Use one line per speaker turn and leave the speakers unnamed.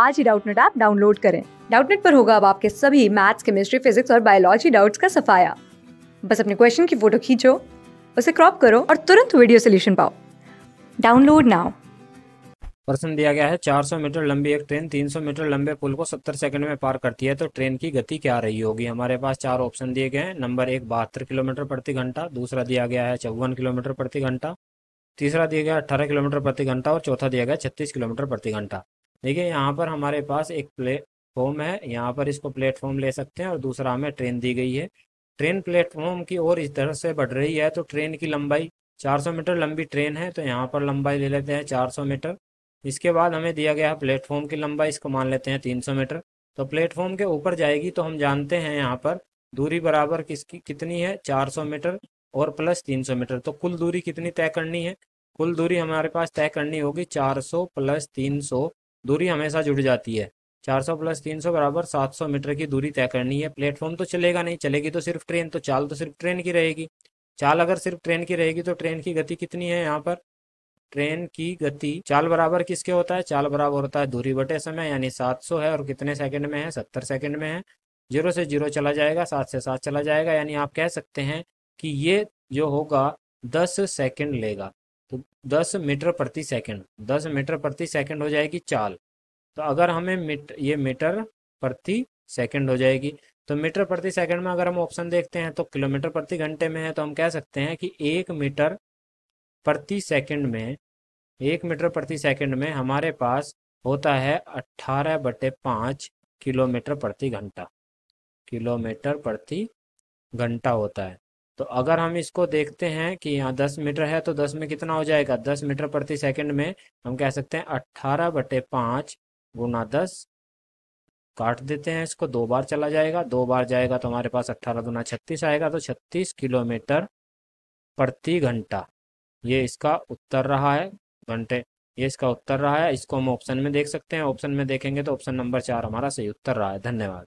आज ही Doubtnut app download करें डाउटनेट पर होगा अब आपके सभी मैथ्स केमिस्ट्री फिजिक्स और बायोलॉजी डाउट्स का सफाया बस अपने क्वेश्चन की फोटो खींचो उसे क्रॉप करो और तुरंत वीडियो सोल्यूशन पाओ डाउनलोड नाउ
प्रश्न दिया गया है 400 मीटर लंबी एक ट्रेन 300 मीटर लंबे पुल को 70 सेकंड में पार करती है तो ट्रेन की गति क्या रही होगी हमारे पास चार ऑप्शन दिए गए हैं नंबर एक बहत्तर किलोमीटर प्रति घंटा दूसरा दिया गया है चौवन किलोमीटर प्रति घंटा तीसरा दिया गया अठारह किलोमीटर प्रति घंटा और चौथा दिया गया छत्तीस किलोमीटर प्रति घंटा देखिए यहाँ पर हमारे पास एक प्लेटफॉर्म है यहाँ पर इसको प्लेटफॉर्म ले सकते हैं और दूसरा हमें ट्रेन दी गई है ट्रेन प्लेटफॉर्म की ओर इस तरह से बढ़ रही है तो ट्रेन की लंबाई 400 मीटर लंबी ट्रेन है तो यहाँ पर लंबाई ले लेते हैं 400 मीटर इसके बाद हमें दिया गया है प्लेटफॉर्म की लंबाई इसको मान लेते हैं 300 मीटर तो प्लेटफॉर्म के ऊपर जाएगी तो हम जानते हैं यहाँ पर दूरी बराबर किसकी कितनी है 400 मीटर और प्लस 300 मीटर तो कुल दूरी कितनी तय करनी है कुल दूरी हमारे पास तय करनी होगी चार प्लस तीन दूरी हमेशा जुड़ जाती है 400 प्लस 300 बराबर 700 मीटर की दूरी तय करनी है प्लेटफॉर्म तो चलेगा नहीं चलेगी तो सिर्फ ट्रेन तो चाल तो सिर्फ ट्रेन की रहेगी चाल अगर सिर्फ ट्रेन की रहेगी तो ट्रेन की गति कितनी है यहाँ पर ट्रेन की गति चाल बराबर किसके होता है चाल बराबर होता है दूरी बटे समय यानी 700 है और कितने सेकंड में है 70 सेकंड में है जीरो से जीरो चला जाएगा सात से सात चला जाएगा यानी आप कह सकते हैं कि ये जो होगा दस सेकेंड लेगा तो 10 मीटर प्रति सेकंड 10 मीटर प्रति सेकंड हो जाएगी चाल तो अगर हमें मीटर ये मीटर प्रति सेकंड हो जाएगी तो मीटर प्रति सेकंड में अगर हम ऑप्शन देखते हैं तो किलोमीटर प्रति घंटे में है तो हम कह सकते हैं कि एक मीटर प्रति सेकंड में एक मीटर प्रति सेकंड में हमारे पास होता है अट्ठारह बटे पाँच किलोमीटर प्रति घंटा किलोमीटर प्रति घंटा होता है तो अगर हम इसको देखते हैं कि यहाँ दस मीटर है तो दस में कितना हो जाएगा दस मीटर प्रति सेकंड में हम कह सकते हैं अट्ठारह बटे पाँच गुना दस काट देते हैं इसको दो बार चला जाएगा दो बार जाएगा तो हमारे पास अट्ठारह गुना छत्तीस आएगा तो छत्तीस किलोमीटर प्रति घंटा ये इसका उत्तर रहा है घंटे ये इसका उत्तर रहा है इसको हम ऑप्शन में देख सकते हैं ऑप्शन में देखेंगे तो ऑप्शन नंबर चार हमारा सही उत्तर रहा है धन्यवाद